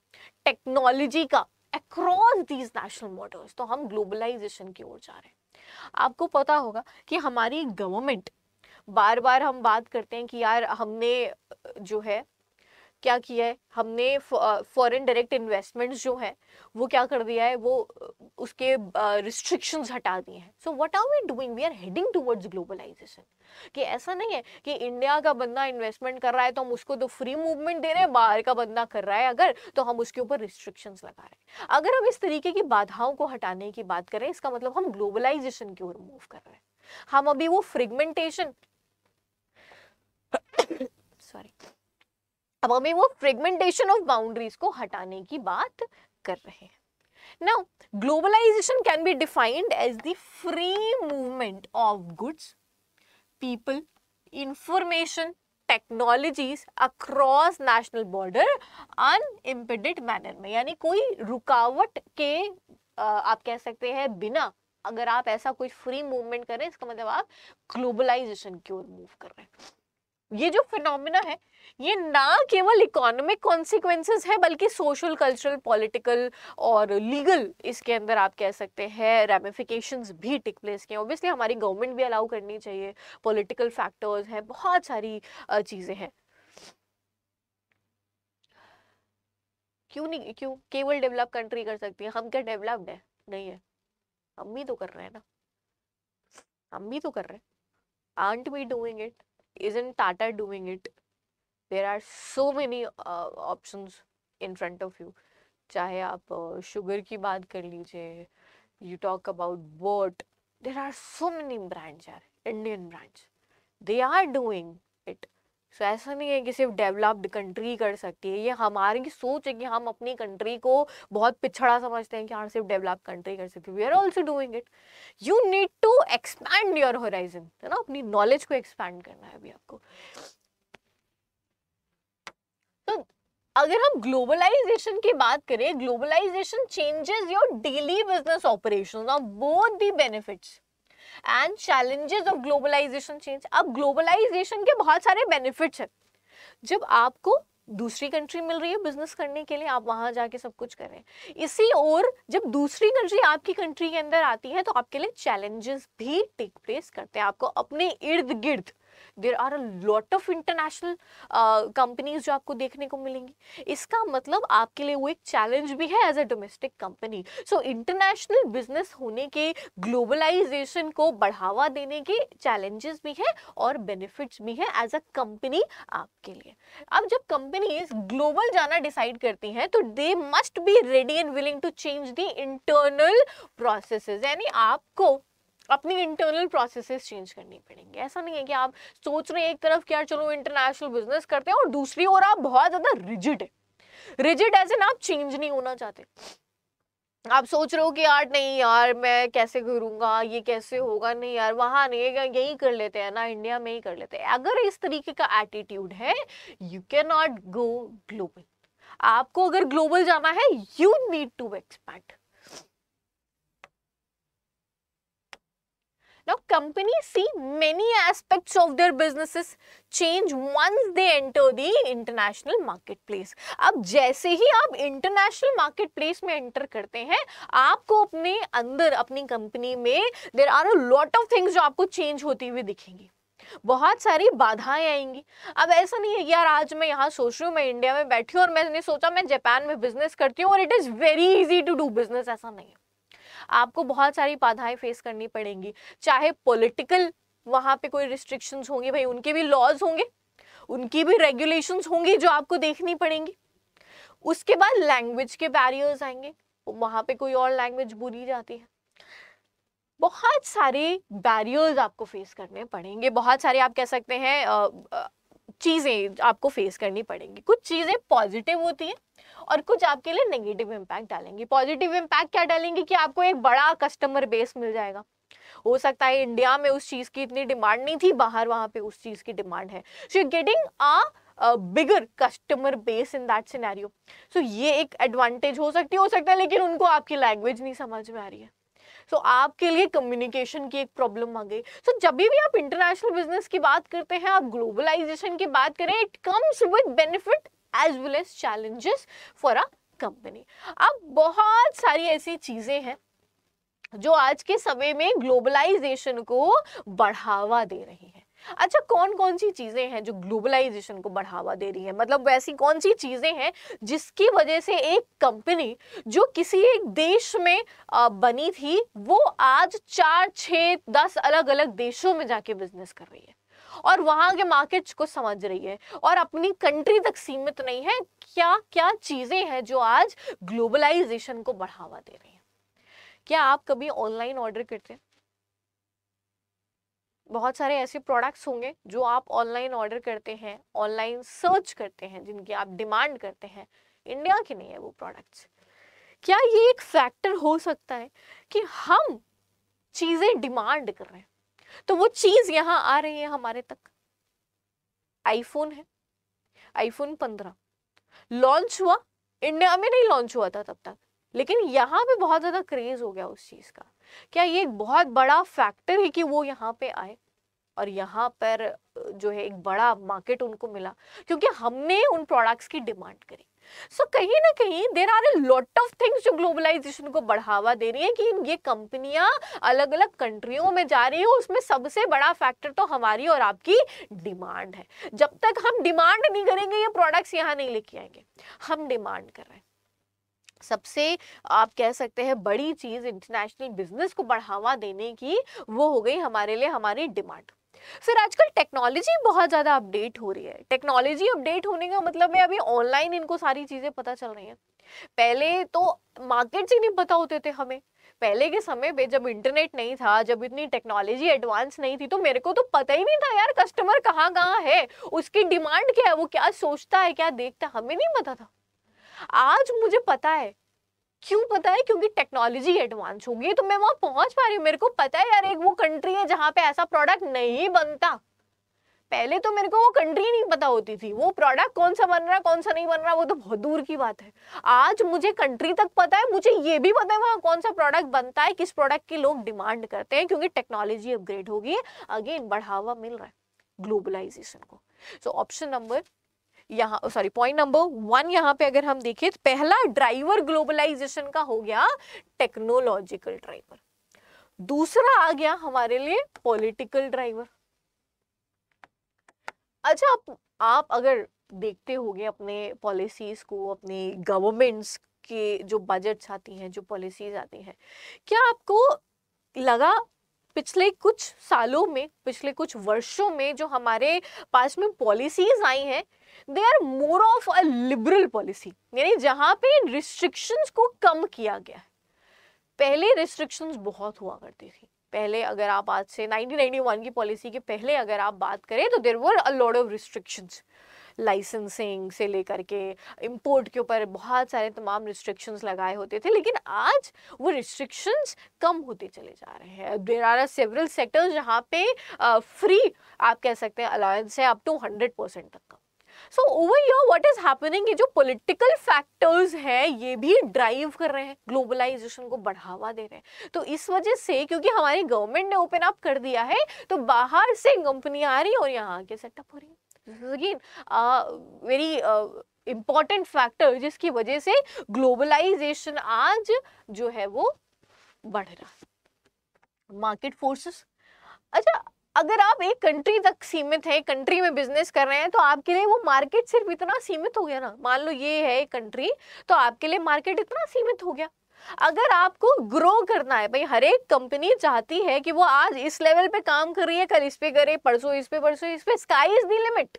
टेक्नोलॉजी का अक्रॉस दीज नेशनल बॉर्डर्स तो हम ग्लोबलाइजेशन की ओर जा रहे हैं आपको पता होगा कि हमारी गवर्नमेंट बार बार हम बात करते हैं कि यार हमने जो है क्या किया है हमने फॉरेन डायरेक्ट इन्वेस्टमेंट्स जो है वो क्या कर दिया है वो उसके रिस्ट्रिक्शंस uh, हटा दिए हैं so what are we doing we are heading towards globalization कि ऐसा नहीं है कि इंडिया का बंदा इन्वेस्टमेंट कर रहा है तो हम उसको तो फ्री मूवमेंट दे रहे हैं बाहर का बंदा कर रहा है अगर तो हम उसके ऊपर रिस्ट्रिक्शंस लगा रहे हैं अगर हम इस तरीके की बाधाओं को हटाने की बात करें इसका मतलब हम ग्लोबलाइजेशन की ओर मूव कर रहे हैं हम अभी वो फ्रेगमेंटेशन अब हमें वो फ्रेगमेंटेशन ऑफ बाउंड्रीज को हटाने की बात कर रहे हैं now globalization can be defined as the free movement of goods people information technologies across national border unimpeded manner में यानी कोई रुकावट के आप कह सकते हैं बिना अगर आप ऐसा कोई फ्री मूवमेंट करें इसका मतलब आप ग्लोबलाइजेशन की ओर मूव कर रहे हैं ये जो फिनोमिना है ये ना केवल इकोनॉमिक कॉन्सिक्वेंसेस है बल्कि सोशल कल्चरल पॉलिटिकल और लीगल इसके अंदर आप कह सकते हैं रेमिफिकेशंस भी टिक प्लेस के ऑब्वियसली हमारी गवर्नमेंट भी अलाउ करनी चाहिए पॉलिटिकल फैक्टर्स हैं बहुत सारी चीज़ें हैं क्यों नहीं क्यों केवल डेवलप कंट्री कर सकती है हम क्या डेवलप्ड है नहीं है हम भी तो कर रहे हैं ना हम भी तो कर रहे हैं आंट भी doing it is in Tata doing it there are so many option in front of you चाहे आप शुगर की बात कर लीजिए you talk about Boat there are so many brands are Indian brands they are doing it so ऐसा नहीं है कि सिर्फ डेवलप्ड कंट्री कर सकती है ये हमारी सोच है कि हम अपनी कंट्री को बहुत पिछड़ा समझते हैं कि हाँ सिर्फ डेवलप कंट्री कर सकती है we are also doing it you need to expand your horizon है ना अपनी नॉलेज को एक्सपैंड करना है अभी आपको अगर हम ग्लोबलाइजेशन की बात करें globalization changes your daily business operation of both the benefits and challenges of globalization change अब ग्लोबलाइजेशन के बहुत सारे बेनिफिट्स हैं जब आपको दूसरी कंट्री मिल रही है बिजनेस करने के लिए आप वहां जाके सब कुछ कर रहे हैं इसी और जब दूसरी कंट्री आपकी कंट्री के अंदर आती है तो आपके लिए चैलेंजेस भी टेक प्लेस करते हैं आपको अपने इर्द गिर्द there are a lot of international companies जो आपको देखने को मिलेंगी इसका मतलब आपके लिए वो एक चैलेंज भी है as a domestic company so international business होने के ग्लोबलाइजेशन को बढ़ावा देने के चैलेंजेस भी हैं और बेनिफिट्स भी हैं एज अ कंपनी आपके लिए अब जब कंपनीज ग्लोबल जाना डिसाइड करती हैं तो they must be ready and willing to change the internal process यानी आपको अपनी इंटरनल प्रोसेसेस चेंज करनी पड़ेंगे ऐसा नहीं है कि आप सोच रहे हैं एक तरफ कि यार चलो इंटरनेशनल बिजनेस करते हैं और दूसरी ओर आप बहुत ज़्यादा रिजिड है रिजिड एज एन आप चेंज नहीं होना चाहते आप सोच रहे हो कि यार नहीं यार मैं कैसे करूंगा ये कैसे होगा नहीं यार वहां नहीं यही कर लेते हैं ना इंडिया में ही कर लेते हैं अगर इस तरीके का एटीट्यूड है you can not go global आपको अगर ग्लोबल जाना है you need to expand Now companies see many aspects of their businesses change once they enter the international marketplace. अब जैसे ही आप international marketplace में enter करते हैं आपको अपने अंदर अपनी company में there are a lot of things जो आपको change होती हुई दिखेंगी बहुत सारी बाधाएं आएंगी अब ऐसा नहीं है यार आज मैं यहाँ सोच रही हूँ मैं इंडिया में बैठी हूँ और मैंने सोचा मैं जापान में बिजनेस करती हूँ और it is very easy to do business ऐसा नहीं है आपको बहुत सारी बाधाएं फेस करनी पड़ेंगी चाहे पॉलिटिकल वहां पे कोई रिस्ट्रिक्शंस होंगे भाई उनके भी लॉज होंगे उनकी भी रेगुलेशंस होंगी जो आपको देखनी पड़ेंगी उसके बाद लैंग्वेज के बैरियर्स आएंगे वहां पे कोई और लैंग्वेज बोली जाती है बहुत सारे बैरियर्स आपको फेस करने पड़ेंगे बहुत सारे आप कह सकते हैं चीज़ें आपको फेस करनी पड़ेंगी कुछ चीज़ें पॉजिटिव होती हैं और कुछ आपके लिए नेगेटिव इम्पैक्ट डालेंगी पॉजिटिव इम्पैक्ट क्या डालेंगी कि आपको एक बड़ा कस्टमर बेस मिल जाएगा हो सकता है इंडिया में उस चीज़ की इतनी डिमांड नहीं थी बाहर वहाँ पे उस चीज़ की डिमांड है so you getting a bigger customer base in that scenario so ये एक एडवांटेज हो सकती हो सकता है लेकिन उनको आपकी लैंग्वेज नहीं समझ में आ रही है सो so, आपके लिए कम्युनिकेशन की एक प्रॉब्लम आ गई सो so, जब भी आप इंटरनेशनल बिजनेस की बात करते हैं आप ग्लोबलाइजेशन की बात करें it comes with benefit as well as challenges for a company अब बहुत सारी ऐसी चीज़ें हैं जो आज के समय में ग्लोबलाइजेशन को बढ़ावा दे रही है अच्छा कौन कौन सी चीज़ें हैं जो ग्लोबलाइजेशन को बढ़ावा दे रही है मतलब वैसी कौन सी चीज़ें हैं जिसकी वजह से एक कंपनी जो किसी एक देश में बनी थी वो आज चार छ दस अलग अलग देशों में जाके बिजनेस कर रही है और वहां के मार्केट्स को समझ रही है और अपनी कंट्री तक सीमित नहीं है क्या क्या चीज़ें हैं जो आज ग्लोबलाइजेशन को बढ़ावा दे रही है क्या आप कभी ऑनलाइन ऑर्डर करते हैं बहुत सारे ऐसे प्रोडक्ट्स होंगे जो आप ऑनलाइन ऑर्डर करते हैं ऑनलाइन सर्च करते हैं जिनकी आप डिमांड करते हैं इंडिया के नहीं है वो प्रोडक्ट्स क्या ये एक फैक्टर हो सकता है कि हम चीज़ें डिमांड कर रहे हैं तो वो चीज़ यहाँ आ रही है हमारे तक आईफोन है आईफोन पंद्रह लॉन्च हुआ इंडिया में नहीं लॉन्च हुआ था तब तक लेकिन यहाँ पे बहुत ज़्यादा क्रेज़ हो गया उस चीज़ का क्या ये एक बहुत बड़ा फैक्टर है कि वो यहाँ पे आए और यहाँ पर जो है एक बड़ा मार्केट उनको मिला क्योंकि हमने उन प्रोडक्ट्स की डिमांड करी सो so, कहीं ना कहीं there are a lot of things जो ग्लोबलाइजेशन को बढ़ावा दे रही है कि ये कंपनियां अलग अलग कंट्रियों में जा रही हो उसमें सबसे बड़ा फैक्टर तो हमारी और आपकी डिमांड है जब तक हम डिमांड नहीं करेंगे ये प्रोडक्ट्स यहाँ नहीं लेके आएंगे हम डिमांड कर रहे हैं सबसे आप कह सकते हैं बड़ी चीज़ इंटरनेशनल बिजनेस को बढ़ावा देने की वो हो गई हमारे लिए हमारी डिमांड सर आजकल टेक्नोलॉजी बहुत ज़्यादा अपडेट हो रही है टेक्नोलॉजी अपडेट होने का मतलब है अभी ऑनलाइन इनको सारी चीज़ें पता चल रही हैं पहले तो मार्केट ही नहीं पता होते थे हमें पहले के समय पे जब इंटरनेट नहीं था जब इतनी टेक्नोलॉजी एडवांस नहीं थी तो मेरे को तो पता ही नहीं था यार कस्टमर कहाँ कहाँ है उसकी डिमांड क्या है वो क्या सोचता है क्या देखता है हमें नहीं पता था आज मुझे पता है क्यों पता है क्योंकि टेक्नोलॉजी एडवांस हो गई तो मैं वहां पहुंच पा रही हूँ मेरे को पता है यार एक वो कंट्री है जहां पे ऐसा प्रोडक्ट नहीं बनता पहले तो मेरे को वो कंट्री नहीं पता होती थी वो प्रोडक्ट कौन सा बन रहा कौन सा नहीं बन रहा वो तो बहुत दूर की बात है आज मुझे कंट्री तक पता है मुझे ये भी पता है वहाँ कौन सा प्रोडक्ट बनता है किस प्रोडक्ट की लोग डिमांड करते हैं क्योंकि टेक्नोलॉजी अपग्रेड होगी अगेन बढ़ावा मिल रहा है ग्लोबलाइजेशन को सो ऑप्शन नंबर यहाँ सॉरी पॉइंट नंबर वन यहाँ पे अगर हम देखें तो पहला ड्राइवर ग्लोबलाइजेशन का हो गया टेक्नोलॉजिकल ड्राइवर दूसरा आ गया हमारे लिए पॉलिटिकल ड्राइवर अच्छा आप, आप अगर देखते होंगे अपने पॉलिसीज को अपने गवर्नमेंट्स के जो बजट्स आती हैं जो पॉलिसीज आती हैं क्या आपको लगा पिछले कुछ सालों में पिछले कुछ वर्षों में जो हमारे पास में पॉलिसीज आई हैं they are more of a liberal policy यानी जहाँ पे रिस्ट्रिक्शंस को कम किया गया है पहले रिस्ट्रिक्शंस बहुत हुआ करती थी पहले अगर आप आज से 1991 की पॉलिसी के पहले अगर आप बात करें तो there were a lot of restrictions licensing से लेकर के इम्पोर्ट के ऊपर बहुत सारे तमाम रिस्ट्रिक्शंस लगाए होते थे लेकिन आज वो रिस्ट्रिक्शंस कम होते चले जा रहे हैं देर आर सेवरल सेक्टर्स जहाँ पे फ्री uh, आप कह सकते हैं अलायंस है अप टू हंड्रेड परसेंट तक का so over year what is happening ये जो पोलिटिकल फैक्टर्स हैं ये भी ड्राइव कर रहे हैं ग्लोबलाइजेशन को बढ़ावा दे रहे हैं तो इस वजह से क्योंकि हमारी गवर्नमेंट ने ओपन अप कर दिया है तो बाहर से कंपनियां आ रही और यहाँ आके सेटअप हो रही है this is again very important factor जिसकी वजह से ग्लोबलाइजेशन आज जो है वो बढ़ रहा मार्केट फोर्सेस अच्छा अगर आप एक कंट्री तक सीमित हैं कंट्री में बिजनेस कर रहे हैं तो आपके लिए वो मार्केट सिर्फ इतना सीमित हो गया ना मान लो ये है एक कंट्री तो आपके लिए मार्केट इतना सीमित हो गया अगर आपको ग्रो करना है भाई हर एक कंपनी चाहती है कि वो आज इस लेवल पे काम कर रही है कल इस पे करे परसों इस पे परसों इस पे स्काई इज दी लिमिट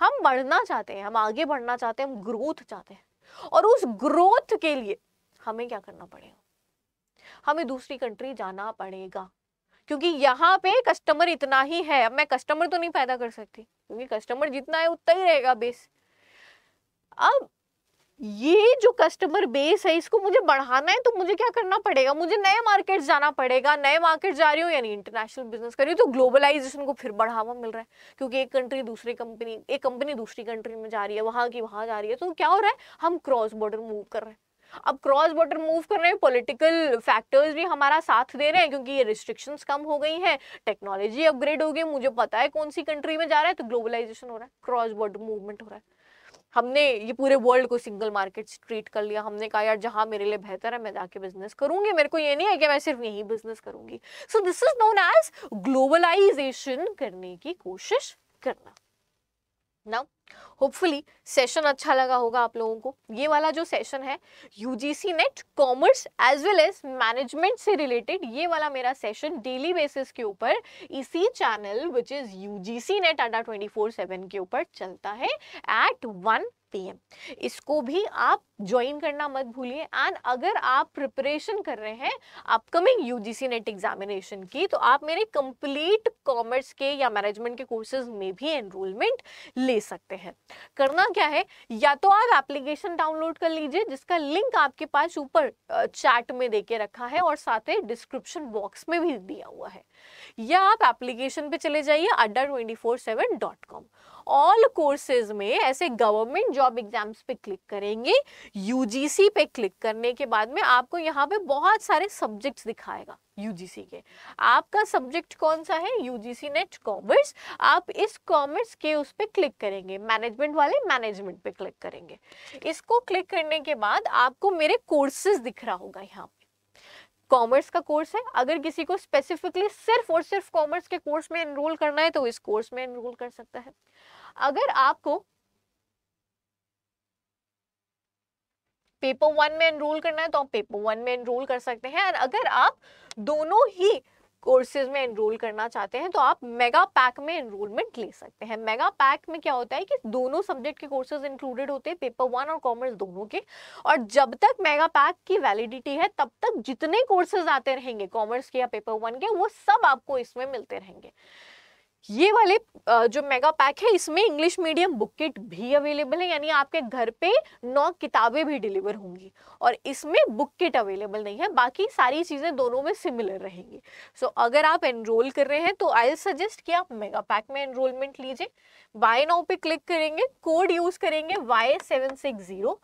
हम बढ़ना चाहते हैं हम आगे बढ़ना चाहते हैं हम ग्रोथ चाहते हैं और उस ग्रोथ के लिए हमें क्या करना पड़ेगा हमें दूसरी कंट्री जाना पड़ेगा क्योंकि यहाँ पे कस्टमर इतना ही है अब मैं कस्टमर तो नहीं पैदा कर सकती क्योंकि कस्टमर जितना है उतना ही रहेगा बेस अब ये जो कस्टमर बेस है इसको मुझे बढ़ाना है तो मुझे क्या करना पड़ेगा मुझे नए मार्केट जाना पड़ेगा नए मार्केट जा रही हूँ यानी इंटरनेशनल बिजनेस कर रही हूँ तो ग्लोबलाइजेशन को फिर बढ़ावा मिल रहा है क्योंकि एक कंट्री दूसरी कंपनी एक कंपनी दूसरी कंट्री में जा रही है वहां की वहां जा रही है तो क्या हो रहा है हम क्रॉस बॉर्डर मूव कर रहे हैं अब क्रॉस बॉर्डर मूव कर रहे हैं पॉलिटिकल फैक्टर्स भी हमारा साथ दे रहे हैं क्योंकि ये रिस्ट्रिक्शंस कम हो गई हैं टेक्नोलॉजी अपग्रेड हो गई मुझे पता है कौन सी कंट्री में जा रहा है तो ग्लोबलाइजेशन हो रहा है क्रॉस बॉर्डर मूवमेंट हो रहा है हमने ये पूरे वर्ल्ड को सिंगल मार्केट ट्रीट कर लिया हमने कहा यार जहाँ मेरे लिए बेहतर है मैं जाके बिजनेस करूंगी मेरे को ये नहीं है कि मैं सिर्फ यही बिजनेस करूंगी so this is known as globalization करने की कोशिश करना ना होपफुली सेशन अच्छा लगा होगा आप लोगों को ये वाला जो सेशन है UGC NET commerce as well as management से रिलेटेड ये वाला मेरा सेशन डेली बेसिस के ऊपर इसी channel which is UGC NET Adda twenty four seven के ऊपर चलता है एट वन सकती हैं इसको भी आप ज्वाइन करना मत भूलिए एंड अगर आप प्रिपरेशन कर रहे हैं अपकमिंग यूजीसी नेट एग्जामिनेशन की तो आप मेरे कंप्लीट कॉमर्स के या मैनेजमेंट के कोर्सेज में भी एनरोलमेंट ले सकते हैं करना क्या है या तो आप एप्लीकेशन डाउनलोड कर लीजिए जिसका लिंक आपके पास ऊपर चैट में दे रखा है और साथ ही डिस्क्रिप्शन बॉक्स में भी दिया हुआ है या आप एप्लीकेशन पे चले जाइए Adda twenty four seven dot com all courses में ऐसे गवर्नमेंट जॉब एग्जाम्स पे क्लिक करेंगे यूजीसी पे क्लिक करने के बाद में आपको यहाँ पे बहुत सारे सब्जेक्ट्स दिखाएगा यूजीसी के आपका सब्जेक्ट कौन सा है यूजीसी नेट कॉमर्स आप इस कॉमर्स के उस पर क्लिक करेंगे मैनेजमेंट वाले मैनेजमेंट पे क्लिक करेंगे इसको क्लिक करने के बाद आपको मेरे कोर्सेज दिख रहा होगा यहाँ पे कॉमर्स का कोर्स है अगर किसी को स्पेसिफिकली सिर्फ और सिर्फ कॉमर्स के कोर्स में एनरोल करना है तो इस कोर्स में एनरोल कर सकता है अगर आपको पेपर वन में एनरोल करना है तो आप पेपर वन में एनरोल कर सकते हैं और अगर आप दोनों ही कोर्सेज में एनरोल करना चाहते हैं तो आप मेगा पैक में एनरोलमेंट ले सकते हैं मेगा पैक में क्या होता है कि दोनों सब्जेक्ट के कोर्सेज इंक्लूडेड होते हैं पेपर वन और कॉमर्स दोनों के और जब तक मेगा पैक की वैलिडिटी है तब तक जितने कोर्सेज आते रहेंगे कॉमर्स के या पेपर वन के वो सब आपको इसमें मिलते रहेंगे ये वाले जो मेगा पैक है इसमें इंग्लिश मीडियम बुक किट भी अवेलेबल है यानी आपके घर पे नौ किताबें भी डिलीवर होंगी और इसमें बुक किट अवेलेबल नहीं है बाकी सारी चीज़ें दोनों में सिमिलर रहेंगी सो so, अगर आप एनरोल कर रहे हैं तो आई सजेस्ट कि आप मेगा पैक में एनरोलमेंट लीजिए वाई नाउ पे क्लिक करेंगे कोड यूज़ करेंगे वाई सेवन सिक्स जीरो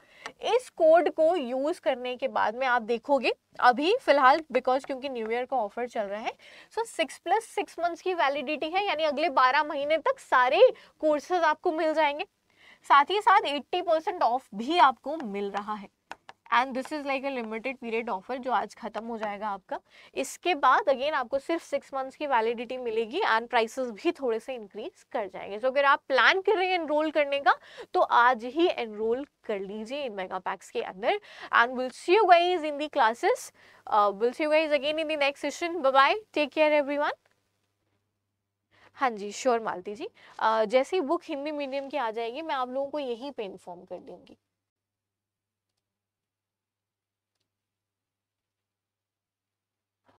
इस कोड को यूज़ करने के बाद में आप देखोगे अभी फिलहाल बिकॉज क्योंकि न्यू ईयर का ऑफर चल रहा है so six plus six months की वैलिडिटी है यानी अगले बारह महीने तक सारे कोर्सेज आपको मिल जाएंगे साथ ही साथ एट्टी परसेंट ऑफ भी आपको मिल रहा है and this is like a limited period offer जो आज खत्म हो जाएगा आपका इसके बाद अगेन आपको सिर्फ सिक्स मंथ्स की वैलिडिटी मिलेगी एंड प्राइसेस भी थोड़े से इंक्रीज कर जाएंगे सो so, अगर आप प्लान कर रहे हैं एनरोल करने का तो आज ही एनरोल कर लीजिए इन मेगा पैक्स के अंदर and will see you guys in the classes will see you guys again in the next session bye take care one हाँ जी श्योर मालती जी uh, जैसे ही बुक हिंदी मीडियम की आ जाएगी मैं आप लोगों को यहीं पे इन्फॉर्म कर दूंगी